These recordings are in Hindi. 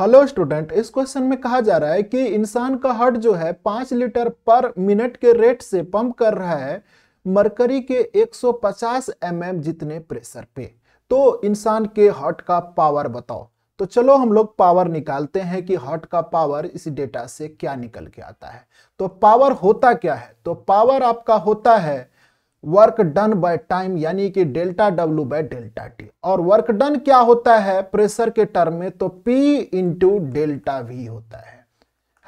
हेलो स्टूडेंट इस क्वेश्चन में कहा जा रहा है कि इंसान का हार्ट जो है पाँच लीटर पर मिनट के रेट से पंप कर रहा है मरकरी के 150 एमएम जितने प्रेशर पे तो इंसान के हार्ट का पावर बताओ तो चलो हम लोग पावर निकालते हैं कि हार्ट का पावर इस डेटा से क्या निकल के आता है तो पावर होता क्या है तो पावर आपका होता है वर्क डन बाय टाइम यानी कि delta W by delta T और वर्क डन क्या होता है प्रेशर के टर्म में तो पी इंटू डेल्टा वी होता है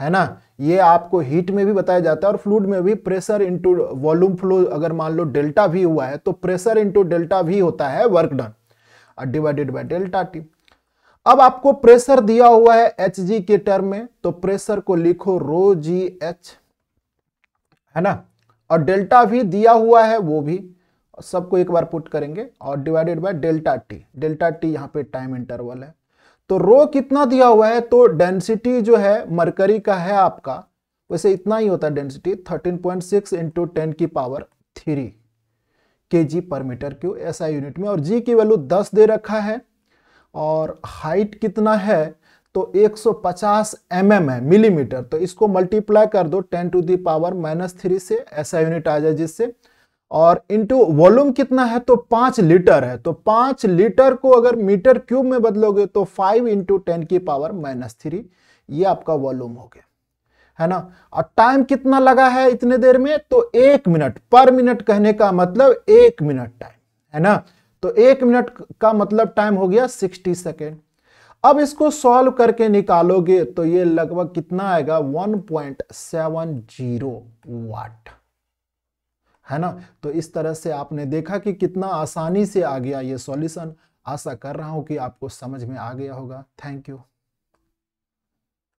है ना ये आपको हीट में भी बताया जाता है और फ्लूड में भी प्रेशर इंटू वॉल्यूम फ्लो अगर मान लो डेल्टा वी हुआ है तो प्रेशर इंटू डेल्टा वी होता है work done divided by delta T अब आपको प्रेशर दिया हुआ है एच जी के टर्म में तो प्रेशर को लिखो रो जी एच है ना और डेल्टा भी दिया हुआ है वो भी सबको एक बार पुट करेंगे और divided by delta T delta T यहाँ पे टाइम इंटरवल है तो रो कितना दिया हुआ है तो डेंसिटी जो है मरकरी का है आपका वैसे इतना ही होता है density 13.6 point six into ten की पावर थ्री के जी पर मीटर क्यू ऐसा यूनिट में और जी की वैल्यू 10 दे रखा है और हाइट कितना है तो 150 mm है मिलीमीटर तो इसको मल्टीप्लाई कर दो 10 to the power minus three से ऐसा यूनिट आ जाए जिससे और इनटू वॉल्यूम कितना है तो पांच लीटर है तो पांच लीटर को अगर मीटर क्यूब में बदलोगे तो फाइव इंटू टेन की पावर माइनस थ्री ये आपका वॉल्यूम हो गया है ना और टाइम कितना लगा है इतने देर में तो एक मिनट पर मिनट कहने का मतलब एक मिनट टाइम है ना तो एक मिनट का मतलब टाइम हो गया सिक्सटी सेकेंड अब इसको सॉल्व करके निकालोगे तो ये लगभग कितना आएगा 1.70 वाट है ना तो इस तरह से आपने देखा कि कितना आसानी से आ गया ये सॉल्यूशन आशा कर रहा हूं कि आपको समझ में आ गया होगा थैंक यू